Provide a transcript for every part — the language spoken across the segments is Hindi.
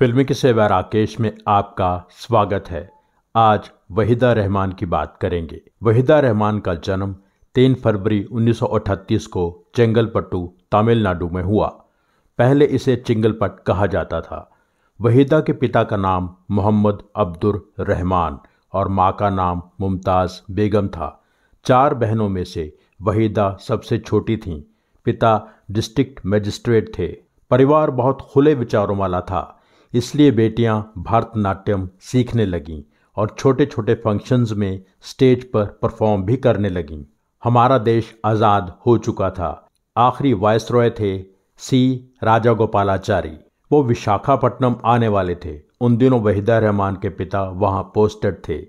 फिल्मी सेवा राकेश में आपका स्वागत है आज वहीदा रहमान की बात करेंगे वहीदा रहमान का जन्म 3 फरवरी 1938 को चेंगलपट्टू तमिलनाडु में हुआ पहले इसे चिंगलपट कहा जाता था वहीदा के पिता का नाम मोहम्मद अब्दुल रहमान और माँ का नाम मुमताज़ बेगम था चार बहनों में से वहीदा सबसे छोटी थीं पिता डिस्ट्रिक्ट मजिस्ट्रेट थे परिवार बहुत खुले विचारों वाला था इसलिए बेटियां भारतनाट्यम सीखने लगीं और छोटे छोटे फंक्शंस में स्टेज पर परफॉर्म भी करने लगीं हमारा देश आज़ाद हो चुका था आखिरी रॉय थे सी राजा गोपालाचारी वो विशाखापट्टनम आने वाले थे उन दिनों वहीदा रहमान के पिता वहाँ पोस्टेड थे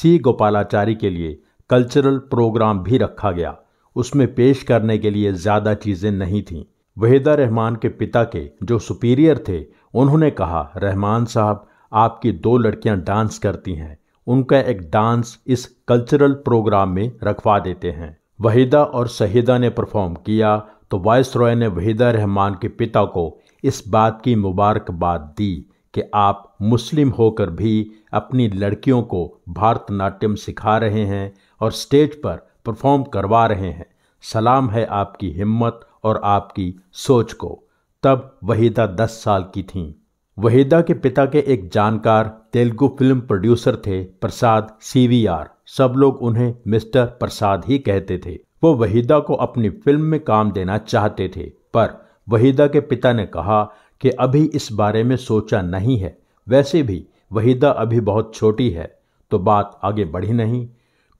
सी गोपालाचारी के लिए कल्चरल प्रोग्राम भी रखा गया उसमें पेश करने के लिए ज़्यादा चीज़ें नहीं थीं वहीदा रहमान के पिता के जो सुपीरियर थे उन्होंने कहा रहमान साहब आपकी दो लड़कियां डांस करती हैं उनका एक डांस इस कल्चरल प्रोग्राम में रखवा देते हैं वहीदा और शहीदा ने परफॉर्म किया तो वाइस रॉय ने वहीदा रहमान के पिता को इस बात की मुबारकबाद दी कि आप मुस्लिम होकर भी अपनी लड़कियों को भारतनाट्यम सिखा रहे हैं और स्टेज पर परफॉर्म करवा रहे हैं सलाम है आपकी हिम्मत और आपकी सोच को तब वहीदा दस साल की थी वहीदा के पिता के एक जानकार तेलुगु फिल्म प्रोड्यूसर थे प्रसाद सीवीआर सब लोग उन्हें मिस्टर प्रसाद ही कहते थे वो वहीदा को अपनी फिल्म में काम देना चाहते थे पर वहीदा के पिता ने कहा कि अभी इस बारे में सोचा नहीं है वैसे भी वहीदा अभी बहुत छोटी है तो बात आगे बढ़ी नहीं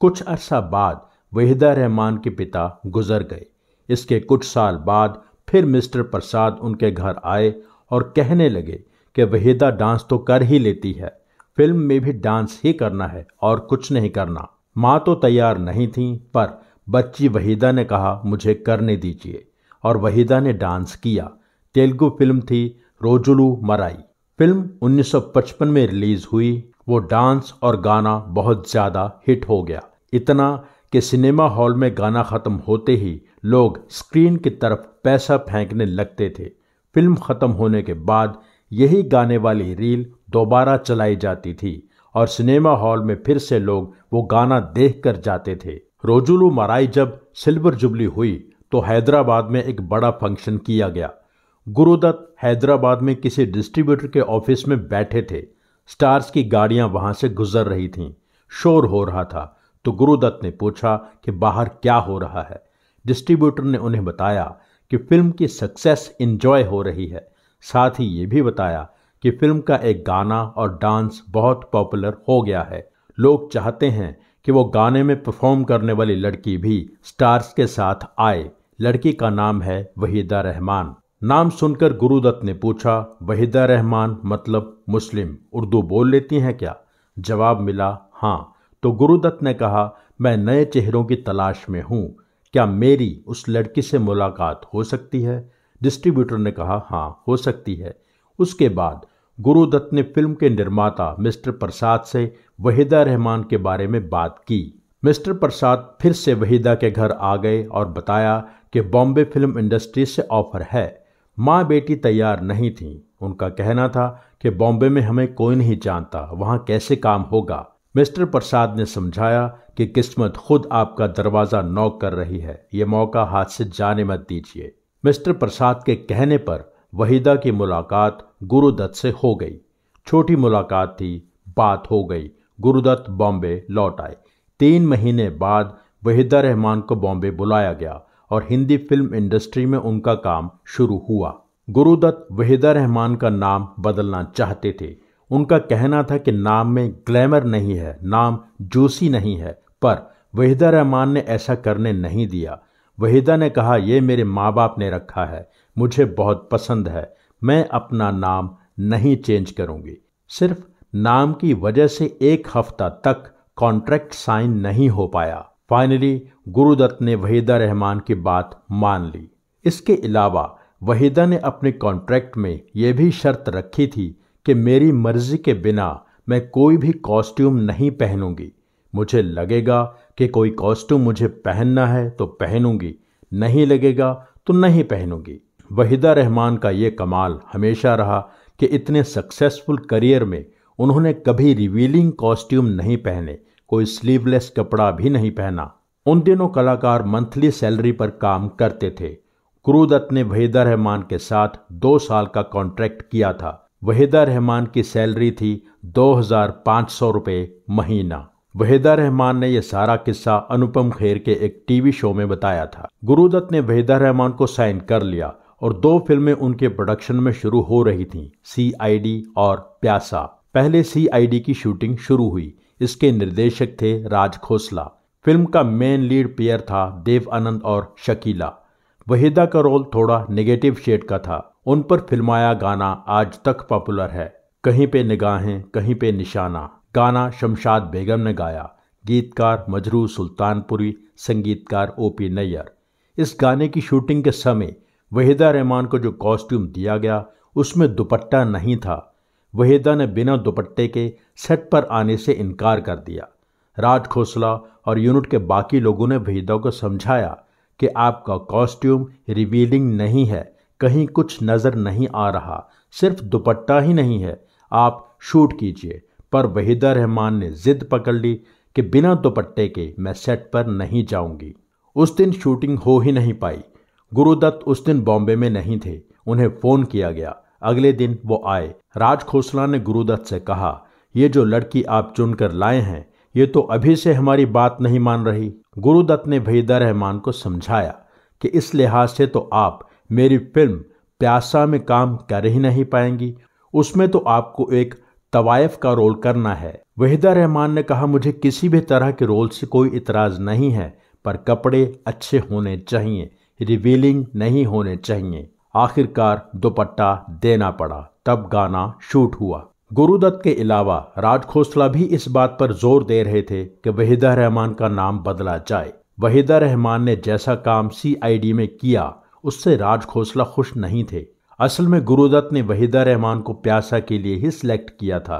कुछ अरसा बाद वहीदा रहमान के पिता गुजर गए इसके कुछ साल बाद फिर मिस्टर प्रसाद उनके घर आए और कहने लगे कि वहीदा डांस तो कर ही लेती है फिल्म में भी डांस ही करना है और कुछ नहीं करना माँ तो तैयार नहीं थी पर बच्ची वहीदा ने कहा मुझे करने दीजिए और वहीदा ने डांस किया तेलुगु फिल्म थी रोजुलू मराई फिल्म 1955 में रिलीज हुई वो डांस और गाना बहुत ज़्यादा हिट हो गया इतना कि सिनेमा हॉल में गाना ख़त्म होते ही लोग स्क्रीन की तरफ पैसा फेंकने लगते थे फिल्म ख़त्म होने के बाद यही गाने वाली रील दोबारा चलाई जाती थी और सिनेमा हॉल में फिर से लोग वो गाना देख कर जाते थे रोजुलू मराई जब सिल्वर जुबली हुई तो हैदराबाद में एक बड़ा फंक्शन किया गया गुरुदत्त हैदराबाद में किसी डिस्ट्रीब्यूटर के ऑफिस में बैठे थे स्टार्स की गाड़ियां वहां से गुजर रही थीं शोर हो रहा था तो गुरुदत्त ने पूछा कि बाहर क्या हो रहा है डिस्ट्रीब्यूटर ने उन्हें बताया कि फिल्म की सक्सेस इन्जॉय हो रही है साथ ही ये भी बताया कि फिल्म का एक गाना और डांस बहुत पॉपुलर हो गया है लोग चाहते हैं कि वो गाने में परफॉर्म करने वाली लड़की भी स्टार्स के साथ आए लड़की का नाम है वहीदा रहमान नाम सुनकर गुरुदत्त ने पूछा वहीदा रहमान मतलब मुस्लिम उर्दू बोल लेती हैं क्या जवाब मिला हाँ तो गुरुदत्त ने कहा मैं नए चेहरों की तलाश में हूँ क्या मेरी उस लड़की से मुलाकात हो सकती है डिस्ट्रीब्यूटर ने कहा हाँ हो सकती है उसके बाद गुरुदत्त ने फिल्म के निर्माता मिस्टर प्रसाद से वहीदा रहमान के बारे में बात की मिस्टर प्रसाद फिर से वहीदा के घर आ गए और बताया कि बॉम्बे फिल्म इंडस्ट्री से ऑफर है माँ बेटी तैयार नहीं थी उनका कहना था कि बॉम्बे में हमें कोई नहीं जानता वहाँ कैसे काम होगा मिस्टर प्रसाद ने समझाया कि किस्मत खुद आपका दरवाज़ा नॉक कर रही है ये मौका हाथ से जाने मत दीजिए मिस्टर प्रसाद के कहने पर वहीदा की मुलाकात गुरुदत्त से हो गई छोटी मुलाकात थी बात हो गई गुरुदत्त बॉम्बे लौट आए तीन महीने बाद वहीदा रहमान को बॉम्बे बुलाया गया और हिंदी फिल्म इंडस्ट्री में उनका काम शुरू हुआ गुरुदत्त वहीदा रहमान का नाम बदलना चाहते थे उनका कहना था कि नाम में ग्लैमर नहीं है नाम जोशी नहीं है पर वहीदा रहमान ने ऐसा करने नहीं दिया वहीदा ने कहा यह मेरे माँ बाप ने रखा है मुझे बहुत पसंद है मैं अपना नाम नहीं चेंज करूँगी सिर्फ नाम की वजह से एक हफ्ता तक कॉन्ट्रैक्ट साइन नहीं हो पाया फाइनली गुरुदत्त ने वहीदा रहमान की बात मान ली इसके अलावा वहीदा ने अपने कॉन्ट्रैक्ट में यह भी शर्त रखी थी कि मेरी मर्जी के बिना मैं कोई भी कॉस्ट्यूम नहीं पहनूंगी मुझे लगेगा कि कोई कॉस्ट्यूम मुझे पहनना है तो पहनूंगी नहीं लगेगा तो नहीं पहनूंगी वहीदा रहमान का ये कमाल हमेशा रहा कि इतने सक्सेसफुल करियर में उन्होंने कभी रिवीलिंग कॉस्ट्यूम नहीं पहने कोई स्लीवलेस कपड़ा भी नहीं पहना उन दिनों कलाकार मंथली सैलरी पर काम करते थे क्रूदत्त ने वहीदा रहमान के साथ दो साल का कॉन्ट्रैक्ट किया था वहीदा रहमान की सैलरी थी दो हज़ार सौ महीना वहीदा रहमान ने यह सारा किस्सा अनुपम खेर के एक टीवी शो में बताया था गुरुदत्त ने वहीदा रहमान को साइन कर लिया और दो फिल्में उनके प्रोडक्शन में शुरू हो रही थीं सीआईडी और प्यासा पहले सीआईडी की शूटिंग शुरू हुई इसके निर्देशक थे राज खोसला फिल्म का मेन लीड पेयर था देव आनंद और शकीला वहीदा का रोल थोड़ा नेगेटिव शेड का था उन पर फिल्माया गाना आज तक पॉपुलर है कहीं पे निगाहें कहीं पे निशाना गाना शमशाद बेगम ने गाया गीतकार मजरू सुल्तानपुरी संगीतकार ओ पी नैयर इस गाने की शूटिंग के समय वहीदा रहमान को जो कॉस्ट्यूम दिया गया उसमें दुपट्टा नहीं था वहीदा ने बिना दुपट्टे के सेट पर आने से इनकार कर दिया राज खोसला और यूनिट के बाकी लोगों ने वहीदा को समझाया कि आपका कॉस्ट्यूम रिवीलिंग नहीं है कहीं कुछ नज़र नहीं आ रहा सिर्फ दुपट्टा ही नहीं है आप शूट कीजिए पर वहीदा रहमान ने जिद पकड़ ली कि बिना दुपट्टे के मैं सेट पर नहीं जाऊंगी उस दिन शूटिंग हो ही नहीं पाई गुरुदत्त उस दिन बॉम्बे में नहीं थे उन्हें फ़ोन किया गया अगले दिन वो आए राज खोसला ने गुरुदत्त से कहा ये जो लड़की आप चुनकर लाए हैं ये तो अभी से हमारी बात नहीं मान रही गुरुदत्त ने भईदा रहमान को समझाया कि इस लिहाज से तो आप मेरी फिल्म प्यासा में काम कर ही नहीं पाएंगी उसमें तो आपको एक तवायफ का रोल करना है वहीदा रहमान ने कहा मुझे किसी भी तरह के रोल से कोई इतराज नहीं है पर कपड़े अच्छे होने चाहिए रिवीलिंग नहीं होने चाहिए आखिरकार दुपट्टा देना पड़ा तब गाना शूट हुआ गुरुदत्त के अलावा राज खोसला भी इस बात पर जोर दे रहे थे कि वहीदा रहमान का नाम बदला जाए वहीदा रहमान ने जैसा काम सीआईडी में किया उससे राज खोसला खुश नहीं थे असल में गुरुदत्त ने वहीदा रहमान को प्यासा के लिए ही सिलेक्ट किया था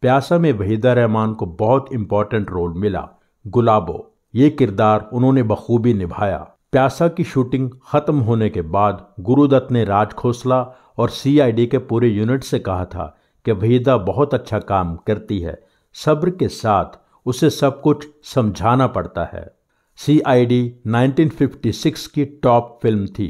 प्यासा में वहीदा रहमान को बहुत इंपॉर्टेंट रोल मिला गुलाबो ये किरदार उन्होंने बखूबी निभाया प्यासा की शूटिंग खत्म होने के बाद गुरुदत्त ने राज खोसला और सीआईडी के पूरे यूनिट से कहा था कि वहीदा बहुत अच्छा काम करती है सब्र के साथ उसे सब कुछ समझाना पड़ता है सीआईडी 1956 की टॉप फिल्म थी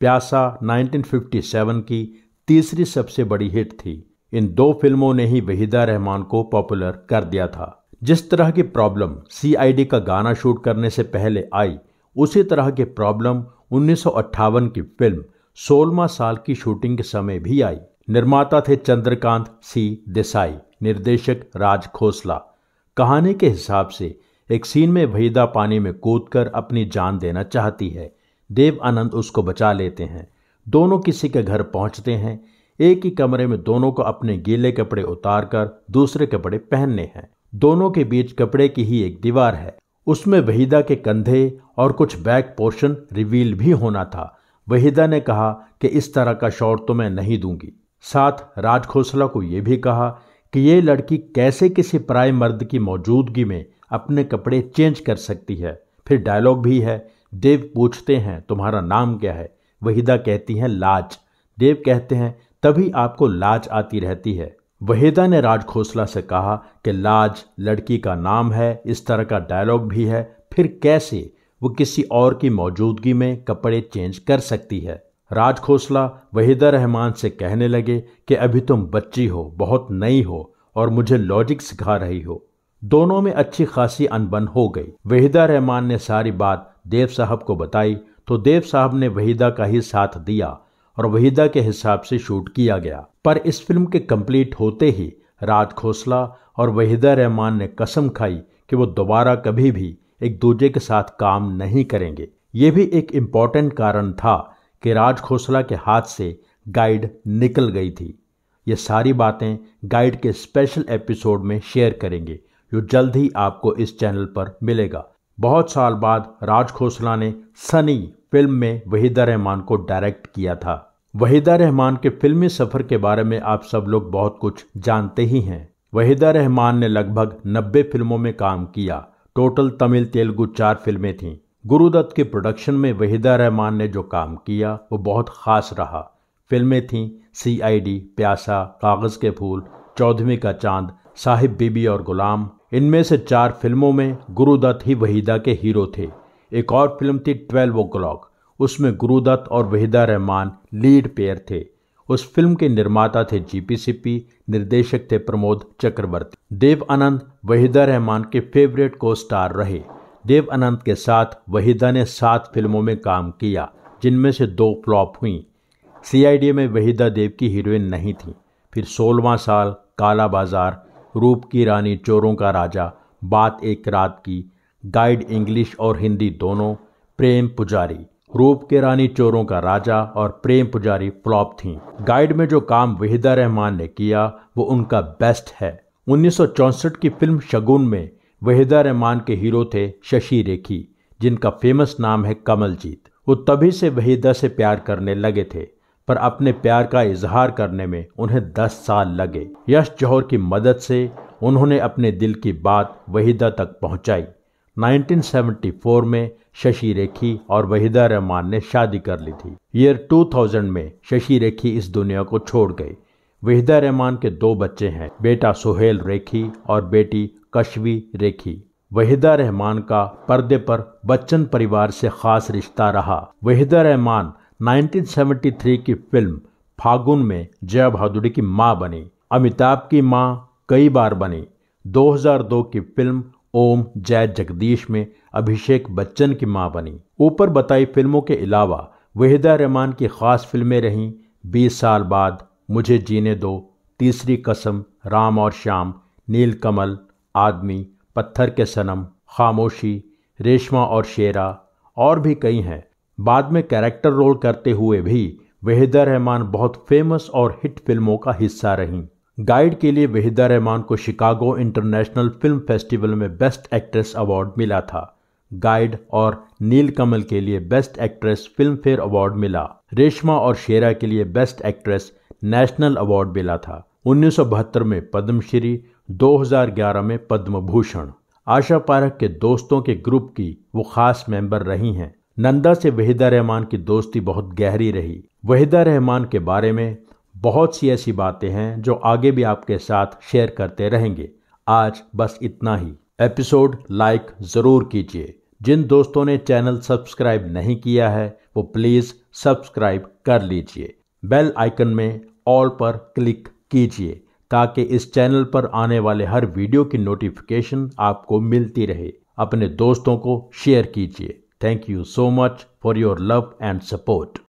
प्यासा 1957 की तीसरी सबसे बड़ी हिट थी इन दो फिल्मों ने ही वहीदा रहमान को पॉपुलर कर दिया था जिस तरह की प्रॉब्लम सीआईडी का गाना शूट करने से पहले आई उसी तरह की प्रॉब्लम उन्नीस की फिल्म सोलवा साल की शूटिंग के समय भी आई निर्माता थे चंद्रकांत सी देसाई निर्देशक राज खोसला कहानी के हिसाब से एक सीन में भेदा पानी में कर अपनी जान देना चाहती है देव आनंद उसको बचा लेते हैं दोनों किसी के घर पहुंचते हैं एक ही कमरे में दोनों को अपने गीले कपड़े उतार कर दूसरे कपड़े पहनने हैं दोनों के बीच कपड़े की ही एक दीवार है उसमें वहीदा के कंधे और कुछ बैक पोर्शन रिवील भी होना था वहीदा ने कहा कि इस तरह का शॉर्ट तो मैं नहीं दूंगी साथ राज खोसला को यह भी कहा कि ये लड़की कैसे किसी प्राय मर्द की मौजूदगी में अपने कपड़े चेंज कर सकती है फिर डायलॉग भी है देव पूछते हैं तुम्हारा नाम क्या है वहीदा कहती हैं लाज देव कहते हैं तभी आपको लाज आती रहती है वहीदा ने राज खोसला से कहा कि लाज लड़की का नाम है इस तरह का डायलॉग भी है फिर कैसे वो किसी और की मौजूदगी में कपड़े चेंज कर सकती है राज खोसला वहीदा रहमान से कहने लगे कि अभी तुम बच्ची हो बहुत नई हो और मुझे लॉजिक सिखा रही हो दोनों में अच्छी खासी अनबन हो गई वहीदा रहमान ने सारी बात देव साहब को बताई तो देव साहब ने वहीदा का ही साथ दिया और वहीदा के हिसाब से शूट किया गया पर इस फिल्म के कंप्लीट होते ही राज खोसला और वहीदा रहमान ने कसम खाई कि वो दोबारा कभी भी एक दूजे के साथ काम नहीं करेंगे ये भी एक इम्पॉर्टेंट कारण था कि राज खोसला के हाथ से गाइड निकल गई थी ये सारी बातें गाइड के स्पेशल एपिसोड में शेयर करेंगे जो जल्द ही आपको इस चैनल पर मिलेगा बहुत साल बाद राज खोसला ने सनी फिल्म में वहीदा रहमान को डायरेक्ट किया था वहीदा रहमान के फिल्मी सफर के बारे में आप सब लोग बहुत कुछ जानते ही हैं वहीदा रहमान ने लगभग 90 फिल्मों में काम किया टोटल तमिल तेलुगु चार फिल्में थीं गुरुदत्त के प्रोडक्शन में वहीदा रहमान ने जो काम किया वो बहुत खास रहा फिल्में थीं सीआईडी प्यासा कागज़ के फूल चौधवी का चांद साहिब बीबी और गुलाम इनमें से चार फिल्मों में गुरुदत्त ही वहीदा के हीरो थे एक और फिल्म थी ट्वेल्व ओ क्लॉक उसमें गुरुदत्त और वहीदा रहमान लीड पेयर थे उस फिल्म के निर्माता थे जीपीसीपी निर्देशक थे प्रमोद चक्रवर्ती देव आनंद वहीदा रहमान के फेवरेट को स्टार रहे देव आनंद के साथ वहीदा ने सात फिल्मों में काम किया जिनमें से दो फ्लॉप हुई सीआईडी में वहीदा देव की हीरोइन नहीं थी फिर सोलवा साल काला बाजार रूप की रानी चोरों का राजा बात एक रात की गाइड इंग्लिश और हिंदी दोनों प्रेम पुजारी रूप के रानी चोरों का राजा और प्रेम पुजारी फ्लॉप थीं गाइड में जो काम वहीदा रहमान ने किया वो उनका बेस्ट है 1964 की फिल्म शगुन में वहीदा रहमान के हीरो थे शशि रेखी जिनका फेमस नाम है कमलजीत वो तभी से वहीदा से प्यार करने लगे थे पर अपने प्यार का इजहार करने में उन्हें दस साल लगे यश जौहर की मदद से उन्होंने अपने दिल की बात वहीदा तक पहुंचाई 1974 में शशि रेखी और वहीदा रहमान ने शादी कर ली थी ईयर 2000 में शशि रेखी इस दुनिया को छोड़ गई वहीदा रहमान के दो बच्चे हैं बेटा सोहेल रेखी और बेटी कशवी रेखी वहीदा रहमान का पर्दे पर बच्चन परिवार से खास रिश्ता रहा वहीदा रहमान 1973 की फिल्म फागुन में जया भादुड़ी की माँ बनी अमिताभ की माँ कई बार बनी 2002 की फिल्म ओम जय जगदीश में अभिषेक बच्चन की माँ बनी ऊपर बताई फिल्मों के अलावा वहीदा रहमान की खास फिल्में रहीं 20 साल बाद मुझे जीने दो तीसरी कसम राम और श्याम नीलकमल आदमी पत्थर के सनम खामोशी रेशमा और शेरा और भी कई हैं बाद में कैरेक्टर रोल करते हुए भी वहीदा रहमान बहुत फेमस और हिट फिल्मों का हिस्सा रहीं गाइड के लिए वहीदा रहमान को शिकागो इंटरनेशनल फिल्म फेस्टिवल में बेस्ट एक्ट्रेस अवार्ड मिला था गाइड और नील कमल के लिए best actress Filmfare award मिला रेशमा और शेरा के लिए बेस्ट एक्ट्रेस नेशनल अवार्ड मिला था उन्नीस में पद्मश्री 2011 में पद्म भूषण आशा पारक के दोस्तों के ग्रुप की वो खास मेंबर रही हैं नंदा से वहीदा रहमान की दोस्ती बहुत गहरी रही वहीदा रहमान के बारे में बहुत सी ऐसी बातें हैं जो आगे भी आपके साथ शेयर करते रहेंगे आज बस इतना ही एपिसोड लाइक ज़रूर कीजिए जिन दोस्तों ने चैनल सब्सक्राइब नहीं किया है वो प्लीज़ सब्सक्राइब कर लीजिए बेल आइकन में ऑल पर क्लिक कीजिए ताकि इस चैनल पर आने वाले हर वीडियो की नोटिफिकेशन आपको मिलती रहे अपने दोस्तों को शेयर कीजिए Thank you so much for your love and support.